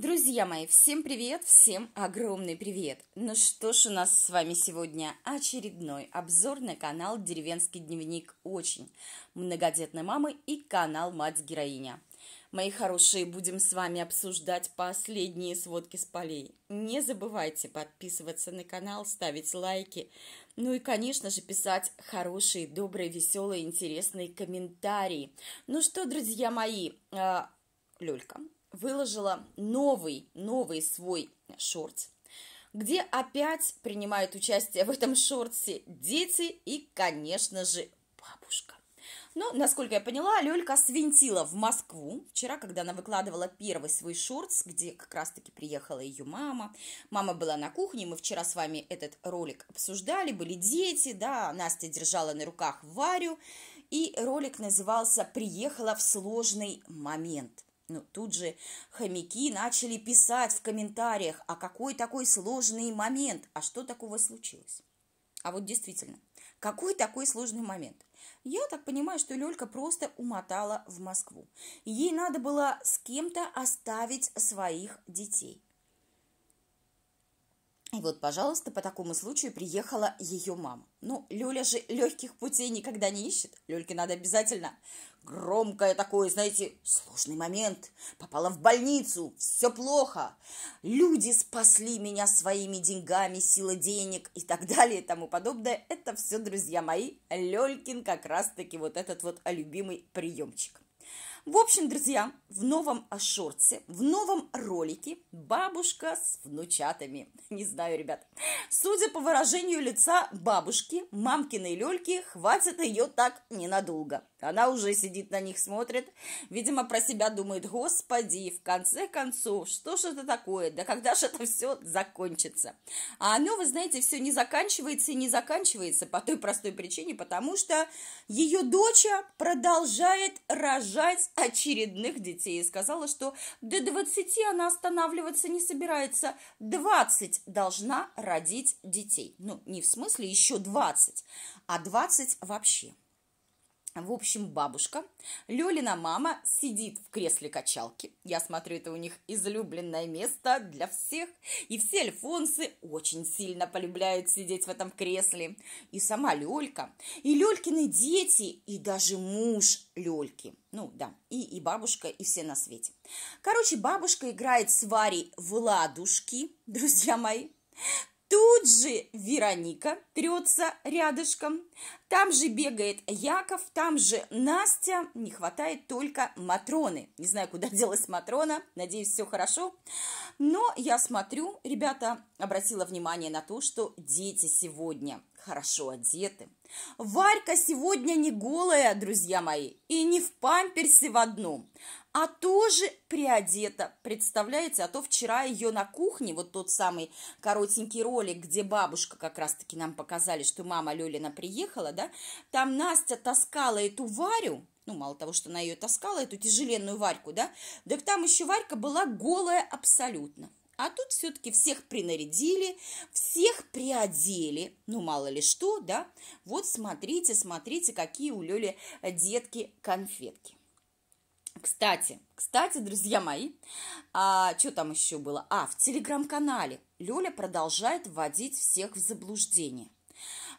Друзья мои, всем привет, всем огромный привет! Ну что ж, у нас с вами сегодня очередной обзор на канал «Деревенский дневник очень» многодетной мамы и канал «Мать-героиня». Мои хорошие, будем с вами обсуждать последние сводки с полей. Не забывайте подписываться на канал, ставить лайки, ну и, конечно же, писать хорошие, добрые, веселые, интересные комментарии. Ну что, друзья мои, э, а, Люлька, выложила новый, новый свой шорт, где опять принимают участие в этом шорте дети и, конечно же, бабушка. Но, насколько я поняла, Лёлька свинтила в Москву вчера, когда она выкладывала первый свой шорт, где как раз-таки приехала ее мама. Мама была на кухне, мы вчера с вами этот ролик обсуждали, были дети, да, Настя держала на руках Варю, и ролик назывался «Приехала в сложный момент». Ну, тут же хомяки начали писать в комментариях, а какой такой сложный момент, а что такого случилось? А вот действительно, какой такой сложный момент? Я так понимаю, что Лёлька просто умотала в Москву. Ей надо было с кем-то оставить своих детей. И вот, пожалуйста, по такому случаю приехала ее мама. Ну, Люля же легких путей никогда не ищет. Люльке надо обязательно громкое такое, знаете, сложный момент. Попала в больницу, все плохо. Люди спасли меня своими деньгами, сила денег и так далее и тому подобное. Это все, друзья мои, Лелькин как раз-таки вот этот вот любимый приемчик. В общем, друзья, в новом шорте, в новом ролике бабушка с внучатами. Не знаю, ребят. Судя по выражению лица бабушки, мамкиной Лёльки хватит ее так ненадолго. Она уже сидит на них, смотрит. Видимо, про себя думает, господи, в конце концов, что же это такое? Да когда же это все закончится? А оно, вы знаете, все не заканчивается и не заканчивается по той простой причине, потому что ее дочь продолжает рожать очередных детей и сказала, что до 20 она останавливаться не собирается. 20 должна родить детей. Ну, не в смысле еще 20, а 20 вообще. В общем, бабушка, Лёлина мама, сидит в кресле качалки. Я смотрю, это у них излюбленное место для всех. И все альфонсы очень сильно полюбляют сидеть в этом кресле. И сама Лёлька, и Лёлькины дети, и даже муж Лёльки. Ну, да, и, и бабушка, и все на свете. Короче, бабушка играет с Варей в ладушки, друзья мои. Тут же Вероника трется рядышком, там же бегает Яков, там же Настя, не хватает только Матроны. Не знаю, куда делась Матрона, надеюсь, все хорошо. Но я смотрю, ребята, обратила внимание на то, что дети сегодня хорошо одеты. Варька сегодня не голая, друзья мои, и не в памперсе в одном а тоже приодета. Представляете, а то вчера ее на кухне, вот тот самый коротенький ролик, где бабушка как раз-таки нам показали, что мама Лёлина приехала, да, там Настя таскала эту Варю, ну, мало того, что она ее таскала, эту тяжеленную Варьку, да, так там еще Варька была голая абсолютно. А тут все-таки всех принарядили, всех приодели. Ну, мало ли что, да. Вот смотрите, смотрите, какие у Лёли детки конфетки. Кстати, кстати, друзья мои, а, что там еще было? А, в телеграм-канале Лёля продолжает вводить всех в заблуждение.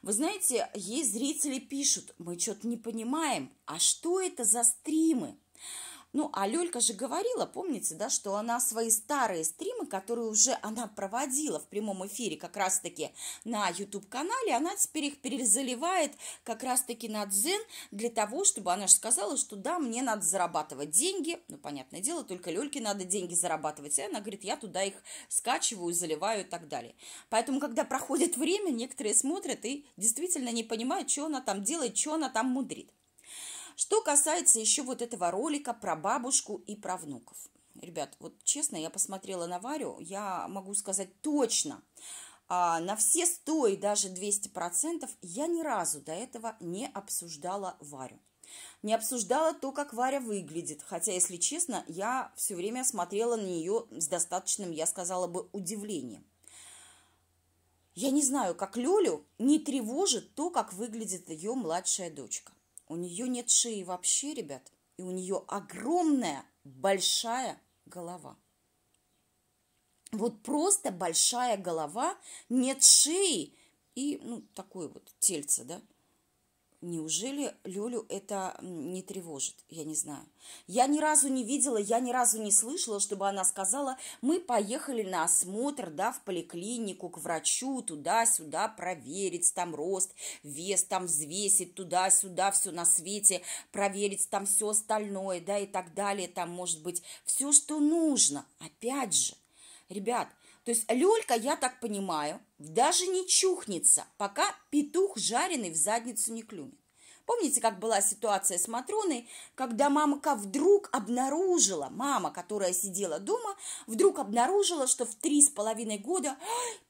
Вы знаете, ей зрители пишут, мы что-то не понимаем, а что это за стримы? Ну, а Лёлька же говорила, помните, да, что она свои старые стримы, которые уже она проводила в прямом эфире как раз-таки на YouTube-канале, она теперь их перезаливает как раз-таки на Дзен для того, чтобы она же сказала, что да, мне надо зарабатывать деньги, ну, понятное дело, только Лёльке надо деньги зарабатывать, и она говорит, я туда их скачиваю, заливаю и так далее. Поэтому, когда проходит время, некоторые смотрят и действительно не понимают, что она там делает, что она там мудрит. Что касается еще вот этого ролика про бабушку и про внуков. Ребят, вот честно, я посмотрела на Варю, я могу сказать точно, а, на все 100 и даже 200% я ни разу до этого не обсуждала Варю. Не обсуждала то, как Варя выглядит, хотя, если честно, я все время смотрела на нее с достаточным, я сказала бы, удивлением. Я не знаю, как Лёлю не тревожит то, как выглядит ее младшая дочка. У нее нет шеи вообще, ребят, и у нее огромная, большая голова. Вот просто большая голова, нет шеи и, ну, такое вот тельце, да – Неужели Люлю это не тревожит? Я не знаю. Я ни разу не видела, я ни разу не слышала, чтобы она сказала, мы поехали на осмотр, да, в поликлинику, к врачу, туда-сюда проверить, там рост, вес там взвесить, туда-сюда все на свете, проверить там все остальное, да, и так далее, там, может быть, все, что нужно. Опять же, ребят, то есть люлька, я так понимаю, даже не чухнется, пока петух жареный в задницу не клюнет. Помните, как была ситуация с Матроной, когда мамка вдруг обнаружила, мама, которая сидела дома, вдруг обнаружила, что в три с половиной года,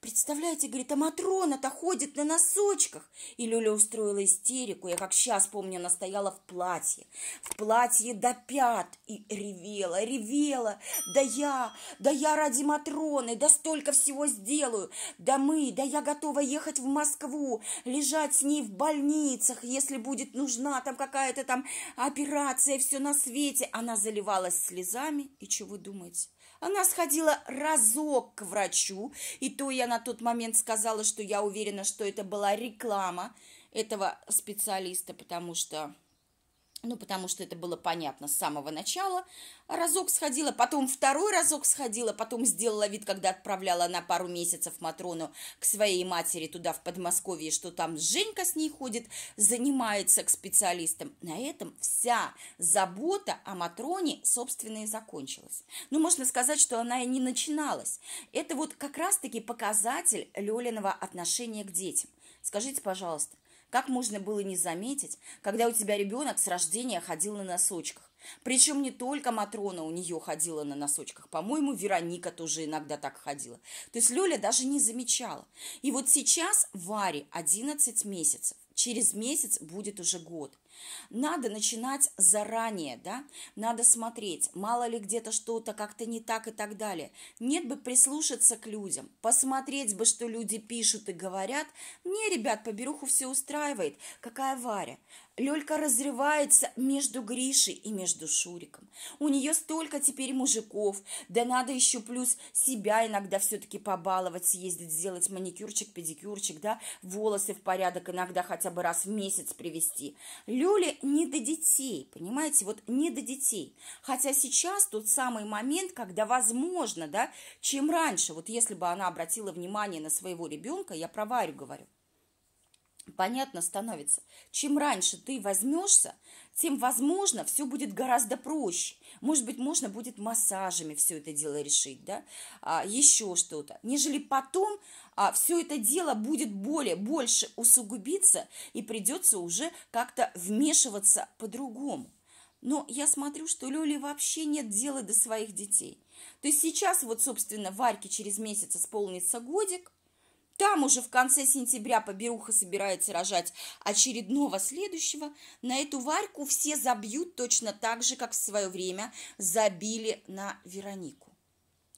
представляете, говорит, а Матрона-то ходит на носочках. И Люля устроила истерику. Я как сейчас помню, она стояла в платье, в платье до пят и ревела, ревела. Да я, да я ради Матроны, да столько всего сделаю. Да мы, да я готова ехать в Москву, лежать с ней в больницах, если будет будет нужна там какая-то там операция, все на свете. Она заливалась слезами, и что вы думаете? Она сходила разок к врачу, и то я на тот момент сказала, что я уверена, что это была реклама этого специалиста, потому что ну, потому что это было понятно с самого начала. Разок сходила, потом второй разок сходила, потом сделала вид, когда отправляла на пару месяцев Матрону к своей матери туда, в Подмосковье, что там Женька с ней ходит, занимается к специалистам. На этом вся забота о Матроне, собственно, и закончилась. Ну, можно сказать, что она и не начиналась. Это вот как раз-таки показатель Лёлиного отношения к детям. Скажите, пожалуйста, как можно было не заметить, когда у тебя ребенок с рождения ходил на носочках? Причем не только Матрона у нее ходила на носочках. По-моему, Вероника тоже иногда так ходила. То есть Люля даже не замечала. И вот сейчас Варе 11 месяцев. Через месяц будет уже год. Надо начинать заранее, да, надо смотреть, мало ли где-то что-то как-то не так и так далее. Нет бы прислушаться к людям, посмотреть бы, что люди пишут и говорят. Мне, ребят, по беруху все устраивает, какая Варя. Лёлька разрывается между Гришей и между Шуриком. У нее столько теперь мужиков, да надо еще плюс себя иногда все-таки побаловать, съездить, сделать маникюрчик, педикюрчик, да, волосы в порядок иногда хотя бы раз в месяц привести. Люле не до детей, понимаете, вот не до детей. Хотя сейчас тот самый момент, когда возможно, да, чем раньше, вот если бы она обратила внимание на своего ребенка, я про Варю говорю – понятно становится. Чем раньше ты возьмешься, тем, возможно, все будет гораздо проще. Может быть, можно будет массажами все это дело решить, да, а, еще что-то. Нежели потом а, все это дело будет более, больше усугубиться, и придется уже как-то вмешиваться по-другому. Но я смотрю, что Лёле вообще нет дела до своих детей. То есть сейчас вот, собственно, Варьке через месяц исполнится годик – там уже в конце сентября поберуха собирается рожать очередного следующего. На эту Варьку все забьют точно так же, как в свое время забили на Веронику,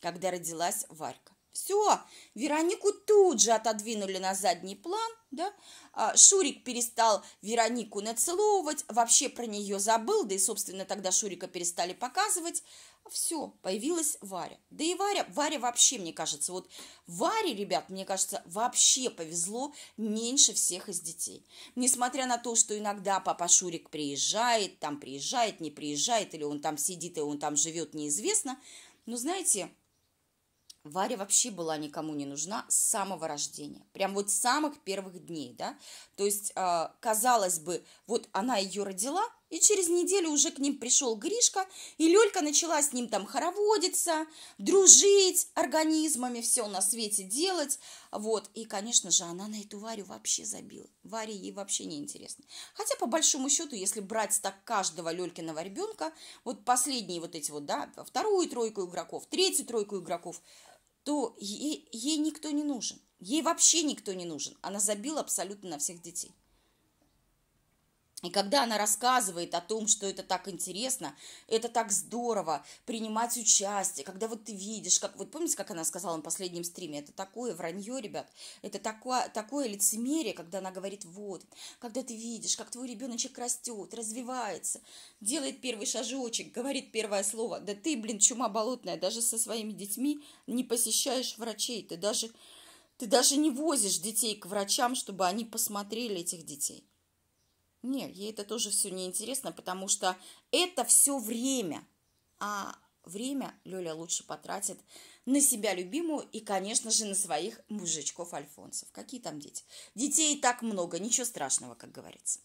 когда родилась Варька. Все, Веронику тут же отодвинули на задний план, да? А, Шурик перестал Веронику нацеловывать, вообще про нее забыл, да и, собственно, тогда Шурика перестали показывать. Все, появилась Варя. Да и Варя, Варя вообще, мне кажется, вот Варе, ребят, мне кажется, вообще повезло меньше всех из детей. Несмотря на то, что иногда папа Шурик приезжает, там приезжает, не приезжает, или он там сидит, и он там живет, неизвестно. Но знаете, Варя вообще была никому не нужна с самого рождения, прям вот с самых первых дней, да, то есть, а, казалось бы, вот она ее родила, и через неделю уже к ним пришел Гришка, и Лёлька начала с ним там хороводиться, дружить организмами, все на свете делать. Вот, и, конечно же, она на эту Варю вообще забила. Варе ей вообще не интересно. Хотя, по большому счету, если брать так каждого Лёлькиного ребенка, вот последние вот эти вот, да, вторую тройку игроков, третью тройку игроков, то ей, ей никто не нужен. Ей вообще никто не нужен. Она забила абсолютно на всех детей. И когда она рассказывает о том, что это так интересно, это так здорово, принимать участие, когда вот ты видишь, как вот помните, как она сказала на последнем стриме, это такое вранье, ребят, это такое, такое лицемерие, когда она говорит, вот, когда ты видишь, как твой ребеночек растет, развивается, делает первый шажочек, говорит первое слово, да ты, блин, чума болотная, даже со своими детьми не посещаешь врачей, ты даже, ты даже не возишь детей к врачам, чтобы они посмотрели этих детей. Нет, ей это тоже все неинтересно, потому что это все время. А время Лёля лучше потратит на себя любимую и, конечно же, на своих мужичков-альфонсов. Какие там дети? Детей так много, ничего страшного, как говорится.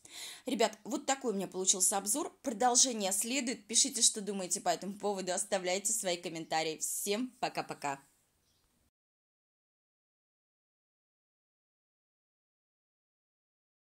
Ребят, вот такой у меня получился обзор. Продолжение следует. Пишите, что думаете по этому поводу, оставляйте свои комментарии. Всем пока-пока!